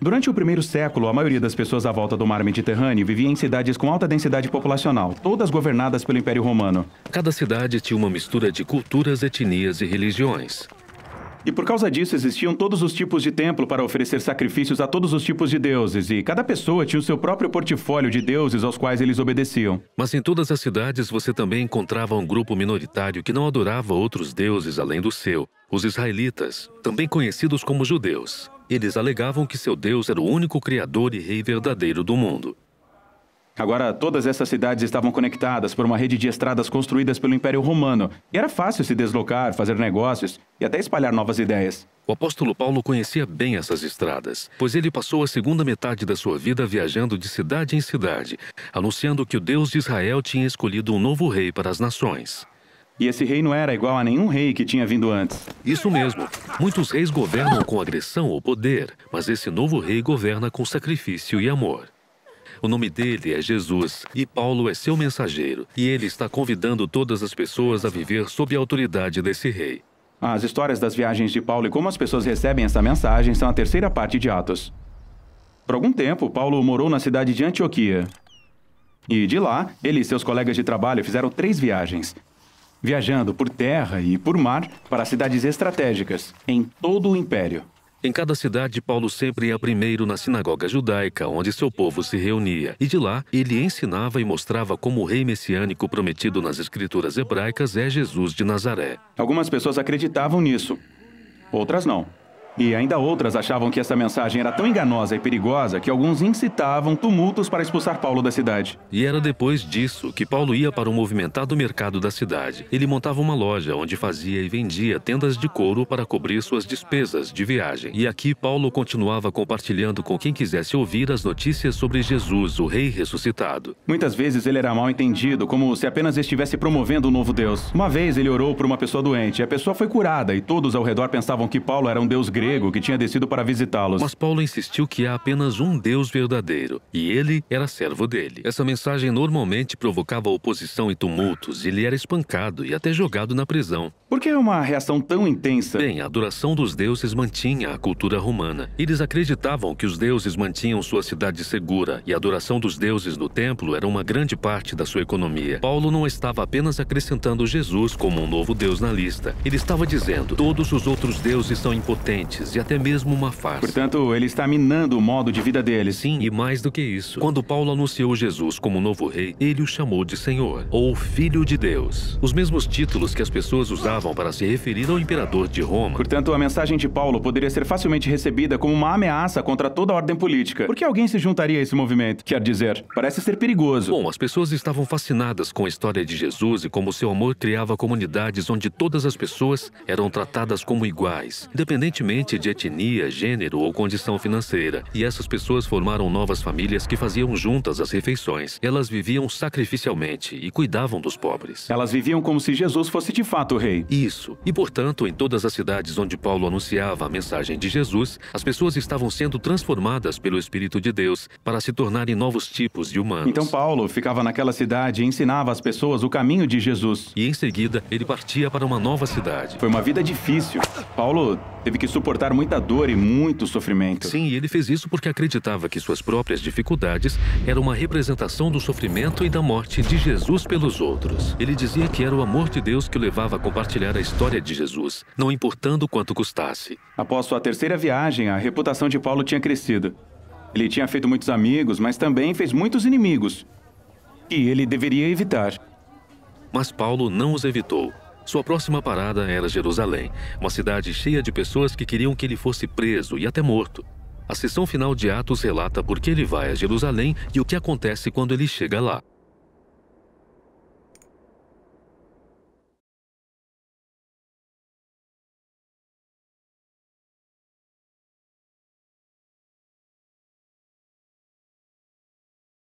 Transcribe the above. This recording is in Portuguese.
Durante o primeiro século, a maioria das pessoas à volta do mar Mediterrâneo vivia em cidades com alta densidade populacional, todas governadas pelo Império Romano. Cada cidade tinha uma mistura de culturas, etnias e religiões. E por causa disso existiam todos os tipos de templo para oferecer sacrifícios a todos os tipos de deuses, e cada pessoa tinha o seu próprio portfólio de deuses aos quais eles obedeciam. Mas em todas as cidades você também encontrava um grupo minoritário que não adorava outros deuses além do seu, os israelitas, também conhecidos como judeus eles alegavam que seu Deus era o único criador e rei verdadeiro do mundo. Agora, todas essas cidades estavam conectadas por uma rede de estradas construídas pelo Império Romano, e era fácil se deslocar, fazer negócios e até espalhar novas ideias. O apóstolo Paulo conhecia bem essas estradas, pois ele passou a segunda metade da sua vida viajando de cidade em cidade, anunciando que o Deus de Israel tinha escolhido um novo rei para as nações. E esse rei não era igual a nenhum rei que tinha vindo antes. Isso mesmo. Muitos reis governam com agressão ou poder, mas esse novo rei governa com sacrifício e amor. O nome dele é Jesus e Paulo é seu mensageiro, e ele está convidando todas as pessoas a viver sob a autoridade desse rei. As histórias das viagens de Paulo e como as pessoas recebem essa mensagem são a terceira parte de Atos. Por algum tempo, Paulo morou na cidade de Antioquia. E de lá, ele e seus colegas de trabalho fizeram três viagens viajando por terra e por mar para cidades estratégicas em todo o império. Em cada cidade, Paulo sempre ia primeiro na sinagoga judaica, onde seu povo se reunia, e de lá ele ensinava e mostrava como o rei messiânico prometido nas escrituras hebraicas é Jesus de Nazaré. Algumas pessoas acreditavam nisso, outras não. E ainda outras achavam que essa mensagem era tão enganosa e perigosa que alguns incitavam tumultos para expulsar Paulo da cidade. E era depois disso que Paulo ia para o movimentado mercado da cidade. Ele montava uma loja onde fazia e vendia tendas de couro para cobrir suas despesas de viagem. E aqui Paulo continuava compartilhando com quem quisesse ouvir as notícias sobre Jesus, o Rei ressuscitado. Muitas vezes ele era mal entendido, como se apenas estivesse promovendo o novo Deus. Uma vez ele orou por uma pessoa doente, a pessoa foi curada e todos ao redor pensavam que Paulo era um Deus grego grego que tinha descido para visitá-los. Mas Paulo insistiu que há apenas um Deus verdadeiro, e ele era servo dele. Essa mensagem normalmente provocava oposição e tumultos, e ele era espancado e até jogado na prisão. Por que uma reação tão intensa? Bem, a adoração dos deuses mantinha a cultura romana. Eles acreditavam que os deuses mantinham sua cidade segura, e a adoração dos deuses no templo era uma grande parte da sua economia. Paulo não estava apenas acrescentando Jesus como um novo Deus na lista. Ele estava dizendo, todos os outros deuses são impotentes e até mesmo uma farsa. Portanto, ele está minando o modo de vida deles. Sim, e mais do que isso. Quando Paulo anunciou Jesus como novo rei, ele o chamou de Senhor, ou Filho de Deus. Os mesmos títulos que as pessoas usavam para se referir ao imperador de Roma. Portanto, a mensagem de Paulo poderia ser facilmente recebida como uma ameaça contra toda a ordem política. Por que alguém se juntaria a esse movimento? Quer dizer, parece ser perigoso. Bom, as pessoas estavam fascinadas com a história de Jesus e como seu amor criava comunidades onde todas as pessoas eram tratadas como iguais, independentemente independente de etnia, gênero ou condição financeira. E essas pessoas formaram novas famílias que faziam juntas as refeições. Elas viviam sacrificialmente e cuidavam dos pobres. Elas viviam como se Jesus fosse de fato o rei. Isso. E, portanto, em todas as cidades onde Paulo anunciava a mensagem de Jesus, as pessoas estavam sendo transformadas pelo Espírito de Deus para se tornarem novos tipos de humanos. Então, Paulo ficava naquela cidade e ensinava as pessoas o caminho de Jesus. E, em seguida, ele partia para uma nova cidade. Foi uma vida difícil. Paulo teve que suportar muita dor e muito sofrimento. Sim, ele fez isso porque acreditava que suas próprias dificuldades eram uma representação do sofrimento e da morte de Jesus pelos outros. Ele dizia que era o amor de Deus que o levava a compartilhar a história de Jesus, não importando quanto custasse. Após sua terceira viagem, a reputação de Paulo tinha crescido. Ele tinha feito muitos amigos, mas também fez muitos inimigos, que ele deveria evitar. Mas Paulo não os evitou. Sua próxima parada era Jerusalém, uma cidade cheia de pessoas que queriam que ele fosse preso e até morto. A sessão final de Atos relata por que ele vai a Jerusalém e o que acontece quando ele chega lá.